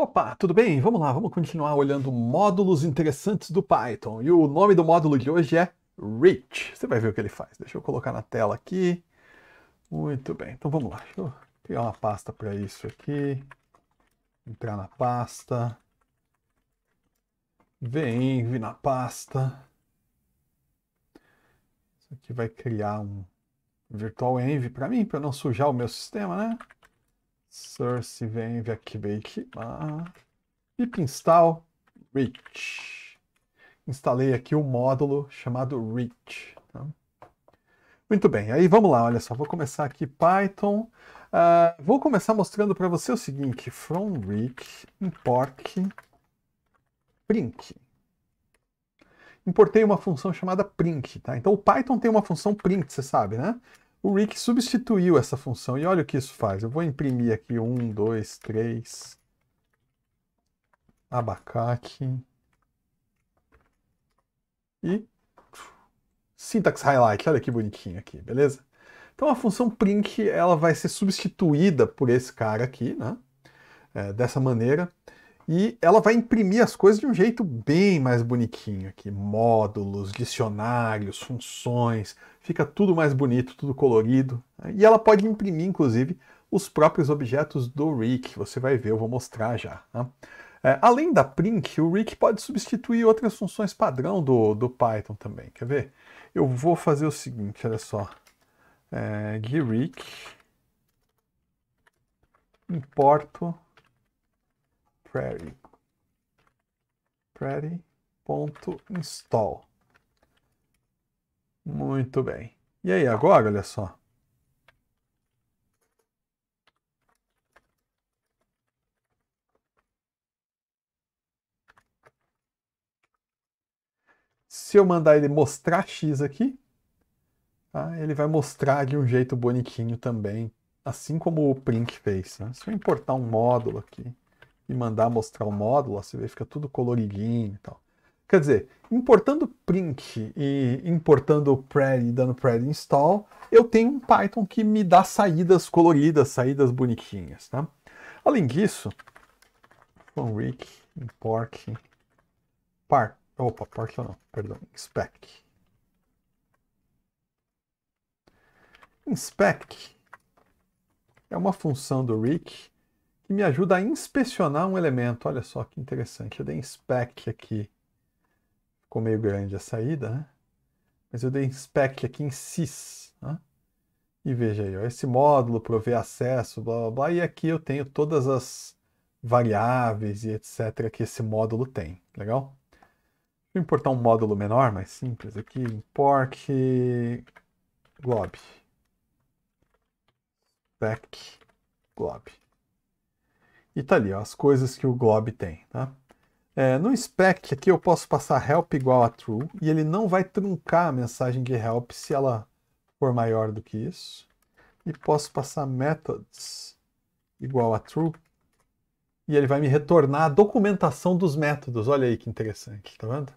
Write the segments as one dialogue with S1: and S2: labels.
S1: Opa, tudo bem? Vamos lá, vamos continuar olhando módulos interessantes do Python. E o nome do módulo de hoje é rich. Você vai ver o que ele faz. Deixa eu colocar na tela aqui. Muito bem, então vamos lá. Deixa eu criar uma pasta para isso aqui. Entrar na pasta. Venv na pasta. Isso aqui vai criar um virtual env para mim, para não sujar o meu sistema, né? Source vem, aqui, vem Ah. Pip install rich Instalei aqui um módulo chamado rich Tá? Muito bem, aí vamos lá, olha só, vou começar aqui Python. Uh, vou começar mostrando para você o seguinte, from rich import print. Importei uma função chamada print, tá? Então o Python tem uma função print, você sabe, né? O Rick substituiu essa função. E olha o que isso faz. Eu vou imprimir aqui um, dois, três. Abacate. E syntax highlight. Olha que bonitinho aqui, beleza? Então a função print ela vai ser substituída por esse cara aqui, né? É, dessa maneira. E ela vai imprimir as coisas de um jeito bem mais bonitinho aqui. Módulos, dicionários, funções, fica tudo mais bonito, tudo colorido. E ela pode imprimir, inclusive, os próprios objetos do Rick. Você vai ver, eu vou mostrar já. Tá? É, além da print, o Rick pode substituir outras funções padrão do, do Python também. Quer ver? Eu vou fazer o seguinte, olha só. É, Rick importo Prairie. Prairie.install. Muito bem. E aí, agora, olha só. Se eu mandar ele mostrar X aqui, tá? ele vai mostrar de um jeito bonitinho também, assim como o print fez. Né? Se eu importar um módulo aqui, e mandar mostrar o módulo, ó, você vê fica tudo coloridinho e tal. Quer dizer, importando print e importando pred e dando pred install, eu tenho um Python que me dá saídas coloridas, saídas bonitinhas, tá? Além disso, com conric import part, opa, parta não, perdão, inspect. Inspect é uma função do ric que me ajuda a inspecionar um elemento. Olha só que interessante, eu dei inspect aqui. Ficou meio grande a saída, né? Mas eu dei inspect aqui em sys. Né? E veja aí, ó, esse módulo provê acesso, blá blá blá. E aqui eu tenho todas as variáveis e etc. que esse módulo tem. Legal? Vou importar um módulo menor, mais simples aqui. Import glob. Spec glob. E tá ali, ó, as coisas que o glob tem, tá? É, no spec aqui eu posso passar help igual a true e ele não vai truncar a mensagem de help se ela for maior do que isso. E posso passar methods igual a true e ele vai me retornar a documentação dos métodos. Olha aí que interessante, tá vendo?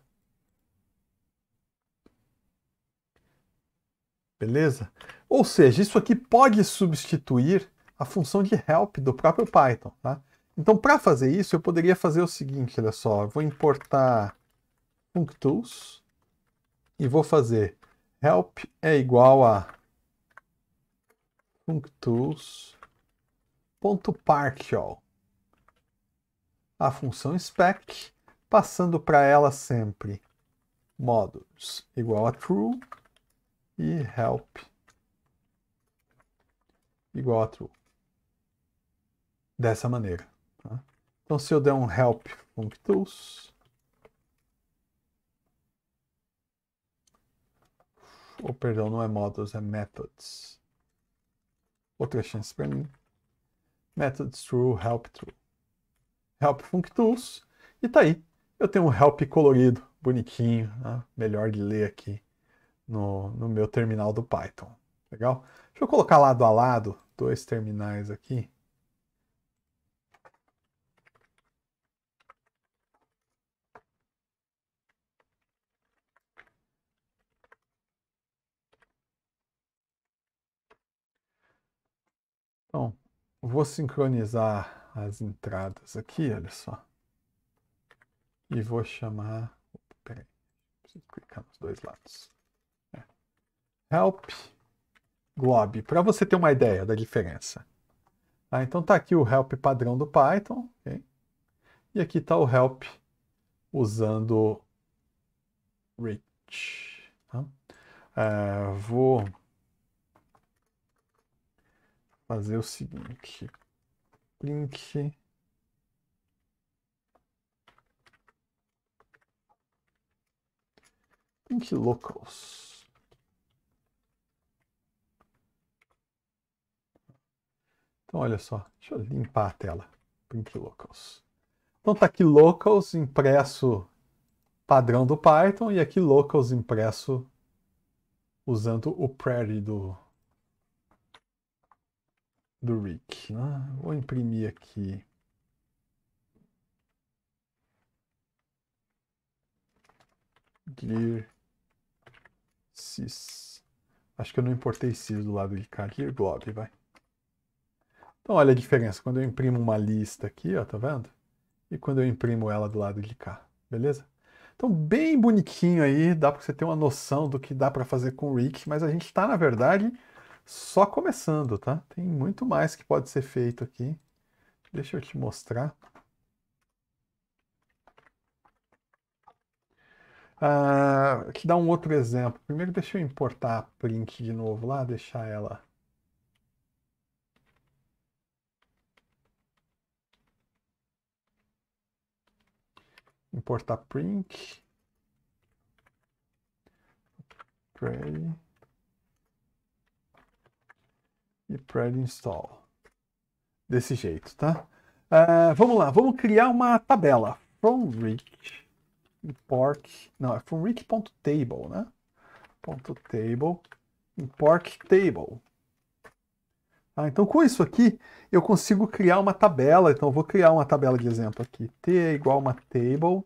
S1: Beleza? Ou seja, isso aqui pode substituir a função de help do próprio Python, tá? Então, para fazer isso, eu poderia fazer o seguinte, olha só. Vou importar functools e vou fazer help é igual a functools.partial. A função spec, passando para ela sempre modulus igual a true e help igual a true. Dessa maneira. Então, se eu der um help functools, ou oh, perdão, não é models, é methods. Outra chance para mim. Methods true, help true. Help functools. E tá aí. Eu tenho um help colorido, bonitinho, né? melhor de ler aqui no, no meu terminal do Python. Legal? Deixa eu colocar lado a lado dois terminais aqui. Então, vou sincronizar as entradas aqui, olha só. E vou chamar. Opa, peraí, preciso clicar nos dois lados. É. Help Glob, para você ter uma ideia da diferença. Ah, então tá aqui o help padrão do Python, e aqui está o help usando Rich. Tá? É, vou fazer o seguinte: print. Print locals. Então, olha só, deixa eu limpar a tela. Print locals. Então, tá aqui locals impresso padrão do Python e aqui locals impresso usando o Prairie do, do Rick. Né? Vou imprimir aqui. Gear sys. Acho que eu não importei sys do lado de cá. Gear blob, vai. Então olha a diferença. Quando eu imprimo uma lista aqui, ó, tá vendo? E quando eu imprimo ela do lado de cá, beleza? Então, bem bonitinho aí, dá para você ter uma noção do que dá para fazer com o Rick, mas a gente está, na verdade, só começando, tá? Tem muito mais que pode ser feito aqui. Deixa eu te mostrar. Ah, aqui dá um outro exemplo. Primeiro deixa eu importar a print de novo lá, deixar ela... Importar print. Pray. Notepad install. Desse jeito, tá? Uh, vamos lá, vamos criar uma tabela. From Rich import, não, é from rich.table, né? Ponto .table, import table. Tá, então com isso aqui eu consigo criar uma tabela, então eu vou criar uma tabela de exemplo aqui. T é igual a uma table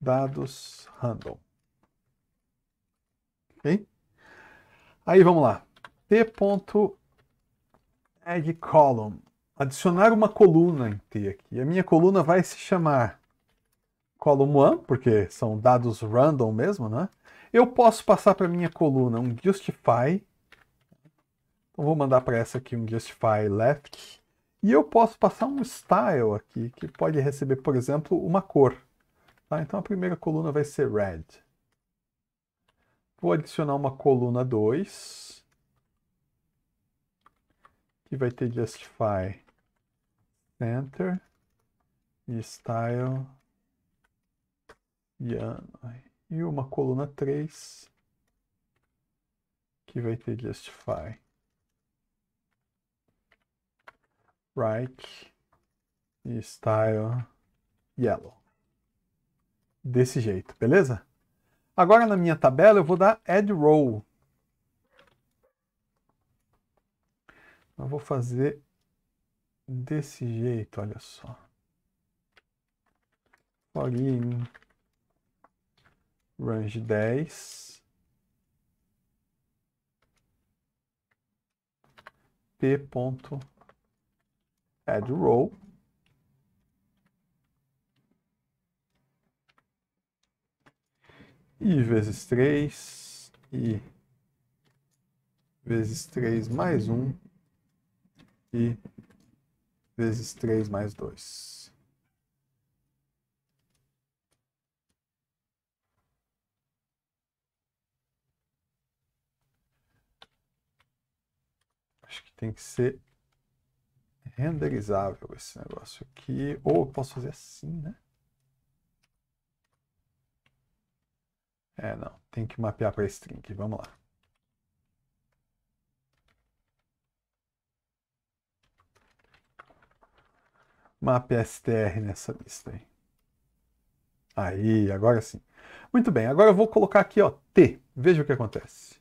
S1: dados random. OK? Aí vamos lá. T.addColumn. Adicionar uma coluna em T aqui. A minha coluna vai se chamar column 1, porque são dados random mesmo, né? Eu posso passar para minha coluna um justify. Então vou mandar para essa aqui um justify left. E eu posso passar um style aqui, que pode receber, por exemplo, uma cor. Tá? Então a primeira coluna vai ser red. Vou adicionar uma coluna 2, que vai ter justify center e style e uma coluna 3 que vai ter justify right e style yellow. Desse jeito, beleza? Agora na minha tabela eu vou dar add row. Eu vou fazer desse jeito, olha só. For in range 10 p.addRow e vezes 3, e vezes 3 mais 1, e vezes 3 mais 2. Acho que tem que ser renderizável esse negócio aqui. Ou eu posso fazer assim, né? É, não. Tem que mapear para string. Vamos lá. Map str nessa lista aí. Aí, agora sim. Muito bem, agora eu vou colocar aqui, ó, T. Veja o que acontece.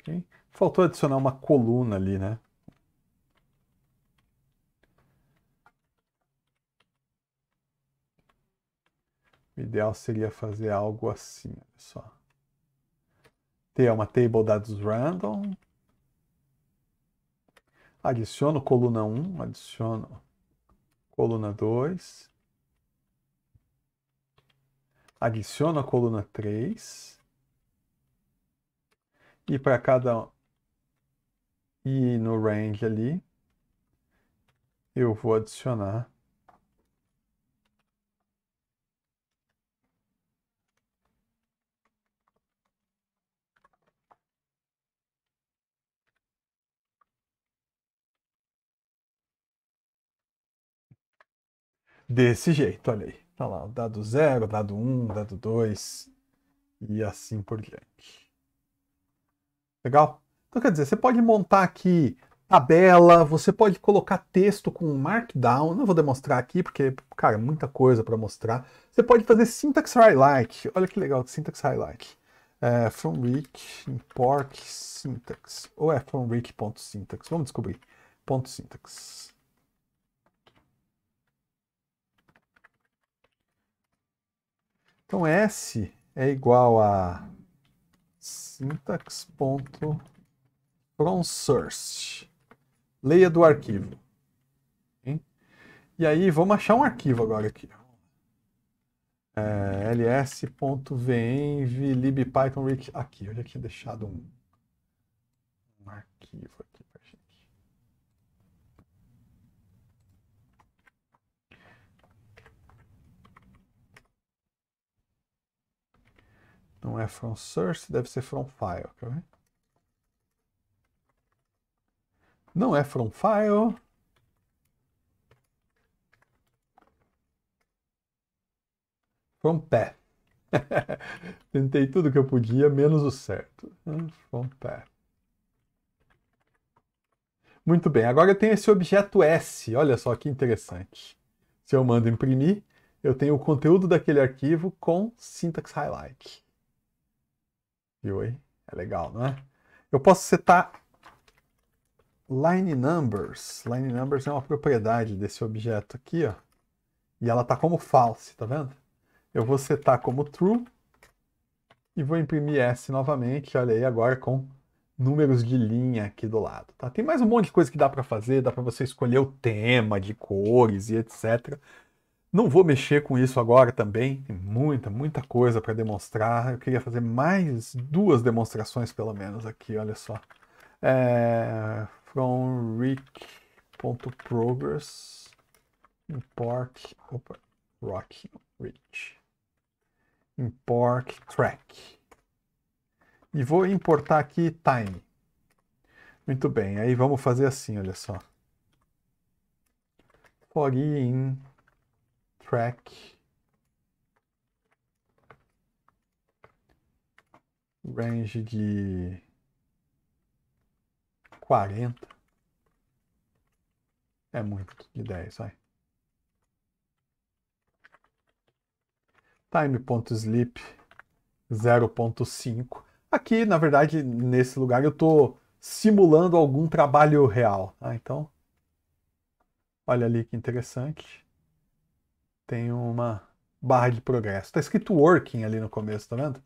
S1: Okay. Faltou adicionar uma coluna ali, né? O ideal seria fazer algo assim, olha só. Ter uma table dados random. Adiciono coluna 1, adiciono coluna 2. Adiciono a coluna 3. E para cada i no range ali, eu vou adicionar desse jeito, olha aí. Tá lá, dado 0, dado 1, um, dado 2 e assim por diante. Legal? Então quer dizer, você pode montar aqui tabela, você pode colocar texto com markdown, não vou demonstrar aqui porque, cara, muita coisa para mostrar. Você pode fazer syntax highlight, olha que legal, syntax highlight. É, from rich import syntax, ou é from rich.syntax, vamos descobrir, ponto syntax. Então S é igual a syntax.fromSource. Leia do arquivo. E aí, vamos achar um arquivo agora aqui. É, ls.venv Aqui, olha aqui tinha deixado um, um arquivo aqui pra gente. Não é from source, deve ser from file. Quer ver? Não é from file. From path. Tentei tudo que eu podia, menos o certo. From path. Muito bem, agora eu tenho esse objeto S. Olha só que interessante. Se eu mando imprimir, eu tenho o conteúdo daquele arquivo com syntax highlight. Viu aí? É legal, não é? Eu posso setar line numbers. Line numbers é uma propriedade desse objeto aqui, ó. E ela tá como false, tá vendo? Eu vou setar como true e vou imprimir S novamente, olha aí agora com números de linha aqui do lado, tá? Tem mais um monte de coisa que dá para fazer, dá para você escolher o tema de cores e etc. Não vou mexer com isso agora também, tem muita, muita coisa para demonstrar. Eu queria fazer mais duas demonstrações, pelo menos, aqui, olha só. É, from rick.progress import opa, rock rich import track e vou importar aqui time muito bem aí vamos fazer assim olha só for in track range de quarenta É muito de dez vai. Time.sleep 0.5. Aqui, na verdade, nesse lugar eu estou simulando algum trabalho real. Tá? Então, olha ali que interessante tem uma barra de progresso. Está escrito working ali no começo, tá vendo?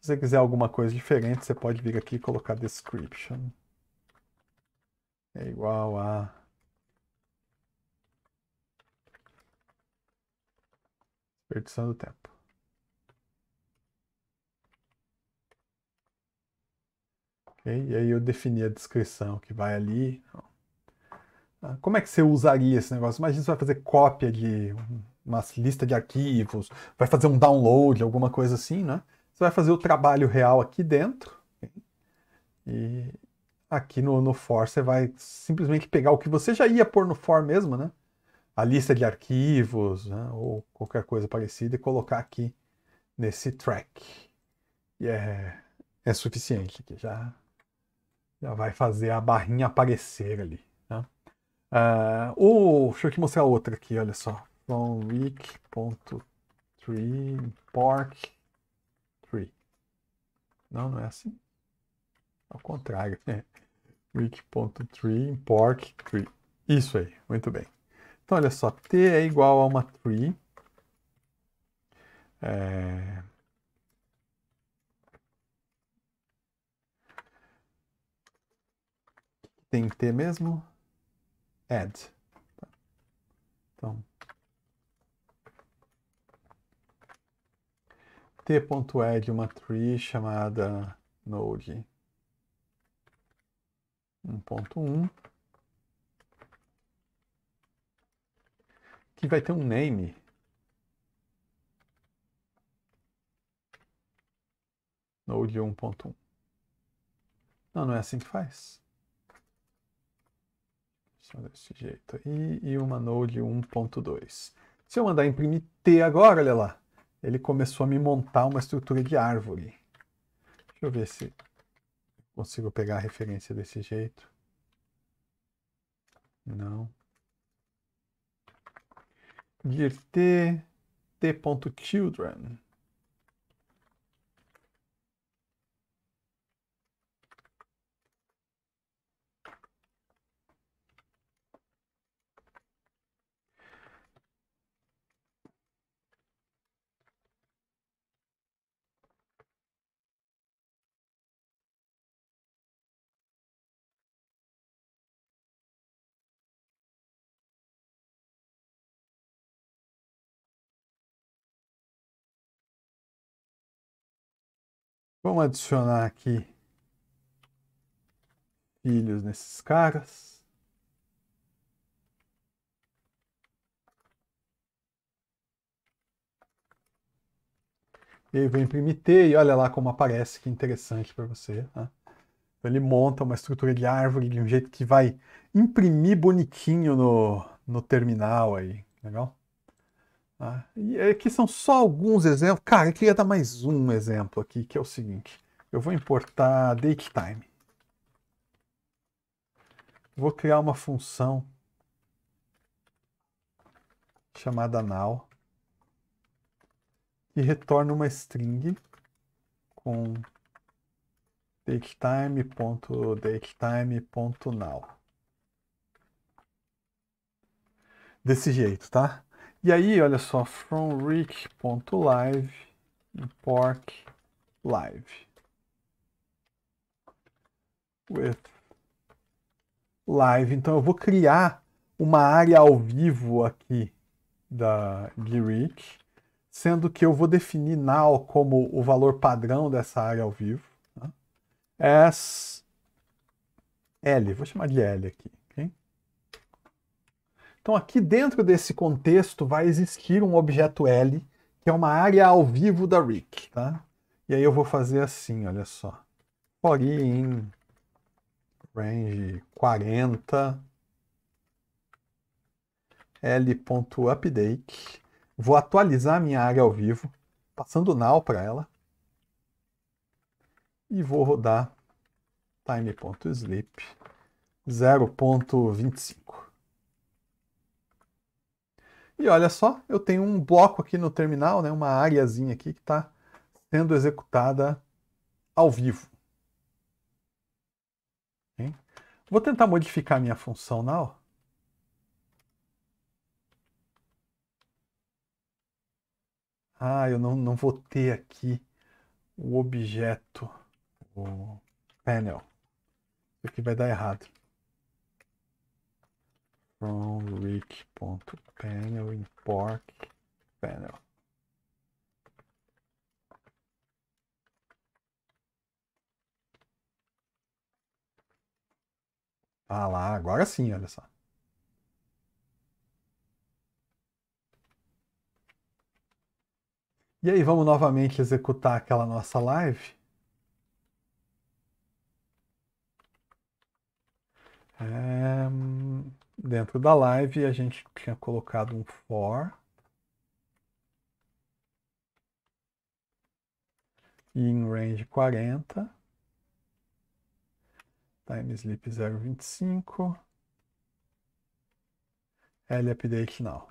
S1: Se você quiser alguma coisa diferente, você pode vir aqui e colocar description. É igual a Perdição do tempo. E aí eu defini a descrição que vai ali. Ah, como é que você usaria esse negócio? Imagina você vai fazer cópia de um uma lista de arquivos, vai fazer um download, alguma coisa assim, né? Você vai fazer o trabalho real aqui dentro. E aqui no, no for você vai simplesmente pegar o que você já ia pôr no for mesmo, né? A lista de arquivos, né? ou qualquer coisa parecida, e colocar aqui nesse track. E é, é suficiente, que já, já vai fazer a barrinha aparecer ali. Uh, oh, deixa eu te mostrar outra aqui, olha só from week.tree pork tree. Não, não é assim. Ao contrário. week ponto week.tree park tree. Isso aí, muito bem. Então, olha só, t é igual a uma tree. É... Tem ter mesmo? Add. Então, t.ed uma tree chamada node 1.1 que vai ter um name node 1.1 não, não é assim que faz só desse jeito aí e uma node 1.2 se eu mandar imprimir t agora, olha lá ele começou a me montar uma estrutura de árvore. Deixa eu ver se consigo pegar a referência desse jeito. Não. Dir t.children. Vamos adicionar aqui filhos nesses caras. E aí imprimir T e olha lá como aparece, que interessante para você. Né? Ele monta uma estrutura de árvore de um jeito que vai imprimir bonitinho no, no terminal aí. Legal? Ah, e aqui é são só alguns exemplos. Cara, eu queria dar mais um exemplo aqui, que é o seguinte. Eu vou importar DateTime. Vou criar uma função chamada now e retorna uma string com datetime.datetime.now. Desse jeito, tá? E aí, olha só, from rick.live, pork live. With live. Então eu vou criar uma área ao vivo aqui da Geek, sendo que eu vou definir now como o valor padrão dessa área ao vivo. As tá? L, vou chamar de L aqui. Então, aqui dentro desse contexto vai existir um objeto L, que é uma área ao vivo da RIC, tá? E aí eu vou fazer assim, olha só. For in range 40 l.update. Vou atualizar a minha área ao vivo, passando now para ela. E vou rodar time.sleep 0.25. E olha só, eu tenho um bloco aqui no terminal, né, uma áreazinha aqui que está sendo executada ao vivo. Vou tentar modificar minha função now. Ah, eu não, não vou ter aqui o objeto, o panel. Isso aqui vai dar errado from rich.panel import panel. Ah lá, agora sim, olha só. E aí, vamos novamente executar aquela nossa live? É, hum, dentro da live a gente tinha colocado um for e em range 40 time sleep 0.25 L update now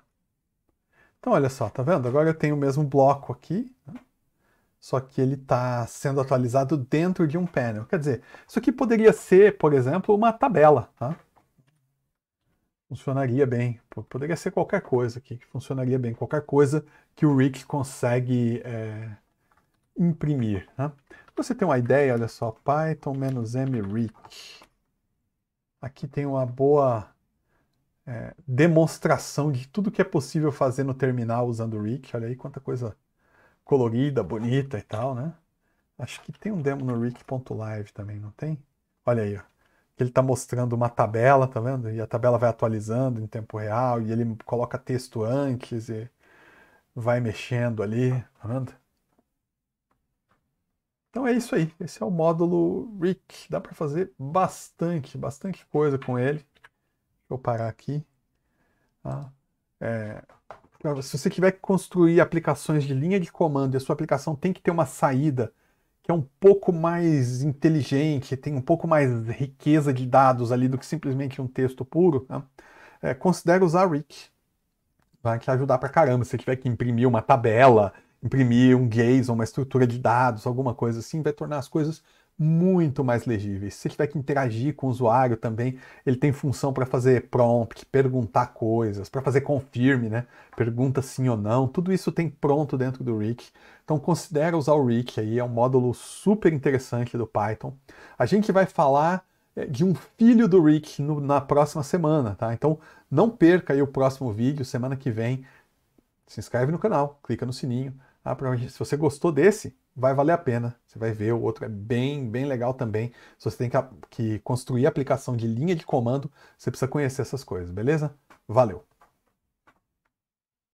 S1: então olha só, tá vendo? Agora eu tenho o mesmo bloco aqui né? só que ele está sendo atualizado dentro de um panel. Quer dizer, isso aqui poderia ser, por exemplo, uma tabela, tá? funcionaria bem. Poderia ser qualquer coisa aqui que funcionaria bem, qualquer coisa que o Rick consegue é, imprimir. Né? Você tem uma ideia, olha só, Python M Rick. Aqui tem uma boa é, demonstração de tudo que é possível fazer no terminal usando o Rick. Olha aí quanta coisa colorida, bonita e tal, né? Acho que tem um demo no Rick.live também, não tem? Olha aí, ó ele está mostrando uma tabela, tá vendo? E a tabela vai atualizando em tempo real, e ele coloca texto antes e vai mexendo ali, tá vendo? Então é isso aí, esse é o módulo Rick. Dá para fazer bastante, bastante coisa com ele. Deixa eu parar aqui. Tá? É, se você tiver que construir aplicações de linha de comando e a sua aplicação tem que ter uma saída que é um pouco mais inteligente, tem um pouco mais riqueza de dados ali do que simplesmente um texto puro, né? é, considere usar Rick. Vai te tá? ajudar pra caramba. Se você tiver que imprimir uma tabela, imprimir um JSON, uma estrutura de dados, alguma coisa assim, vai tornar as coisas muito mais legíveis. Se você tiver que interagir com o usuário também, ele tem função para fazer prompt, perguntar coisas, para fazer confirme, né? Pergunta sim ou não. Tudo isso tem pronto dentro do Rick. Então considera usar o Rick aí, é um módulo super interessante do Python. A gente vai falar eh, de um filho do Rick no, na próxima semana, tá? Então não perca aí o próximo vídeo, semana que vem. Se inscreve no canal, clica no sininho. Ah, se você gostou desse, vai valer a pena. Você vai ver, o outro é bem, bem legal também. Se você tem que, que construir aplicação de linha de comando, você precisa conhecer essas coisas, beleza? Valeu!